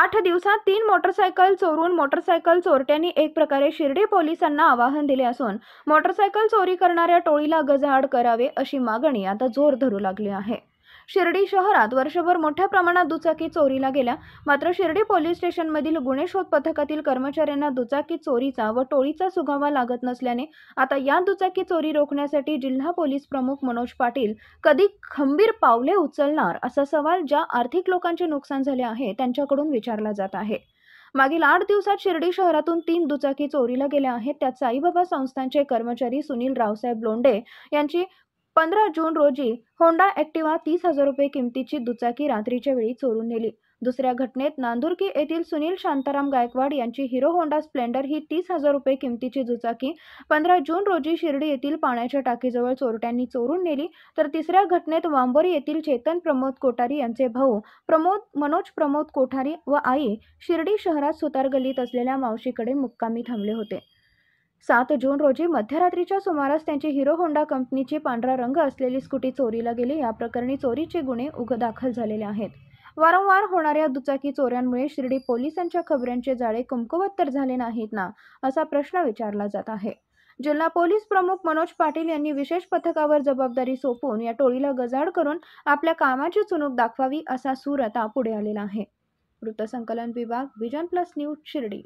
आठ दिवसात तीन मोटरसायकल चोरून मोटरसायकल चोरट्यांनी एक प्रकारे शिर्डी पोलिसांना आवाहन दिले असून मोटरसायकल चोरी करणाऱ्या टोळीला गजाआड करावे अशी मागणी आता जोर धरू लागली आहे शिर्डी शहरात वर्षभर मोठ्या प्रमाणात दुचाकी चोरीला गेल्या मात्र शिर्डी पोलीस स्टेशनमधील गुन्हे शोध पथकातील कर्मचाऱ्यांना दुचाकी चोरीचा व टोळीचा सुगावा लागत नसल्याने आता या दुचाकी चोरी रोखण्यासाठी जिल्हा पोलीस प्रमुख मनोज पाटील कधी खंबीर पावले उचलणार असा सवाल ज्या आर्थिक लोकांचे नुकसान झाले आहे त्यांच्याकडून विचारला जात आहे मागील आठ दिवसात शिर्डी शहरातून तीन दुचाकी चोरीला गेल्या आहेत त्यात साईबाबा संस्थांचे कर्मचारी सुनील रावसाहेब लोंडे यांची पंधरा जून रोजी होंडा ॲक्टिवा तीस हजार रुपये किमतीची दुचाकी रात्रीच्या वेळी चोरून नेली दुसऱ्या घटनेत नांदुर्की येथील सुनील शांताराम गायकवाड यांची हिरो होंडा स्प्लेंडर ही तीस हजार रुपये किमतीची दुचाकी पंधरा जून रोजी शिर्डी येथील पाण्याच्या टाकीजवळ चोरट्यांनी चोरून नेली तर तिसऱ्या घटनेत वांबोरी येथील चेतन प्रमोद कोठारी यांचे भाऊ प्रमोद मनोज प्रमोद कोठारी व आई शिर्डी शहरात सुतार गल्लीत असलेल्या मावशीकडे मुक्कामी थांबले होते सात जून रोजी मध्यरात्रीच्या सुमारास त्यांची हिरो होंडा कंपनीची पांढरा रंग असलेली स्कूटी चोरीला गेली या प्रकरणी चोरीचे गुन्हे उघ दाखल झालेले आहेत वारंवार होणाऱ्या दुचाकी चोऱ्यांमुळे शिर्डी पोलिसांच्या खबऱ्यांचे जाळे तर झाले नाहीत ना असा प्रश्न विचारला जात आहे जिल्हा पोलीस प्रमुख मनोज पाटील यांनी विशेष पथकावर जबाबदारी सोपवून या टोळीला गजाड करून आपल्या कामाची चुनूक दाखवावी असा सूर आता पुढे आलेला आहे वृत्तसंकलन विभाग विजन प्लस न्यूज शिर्डी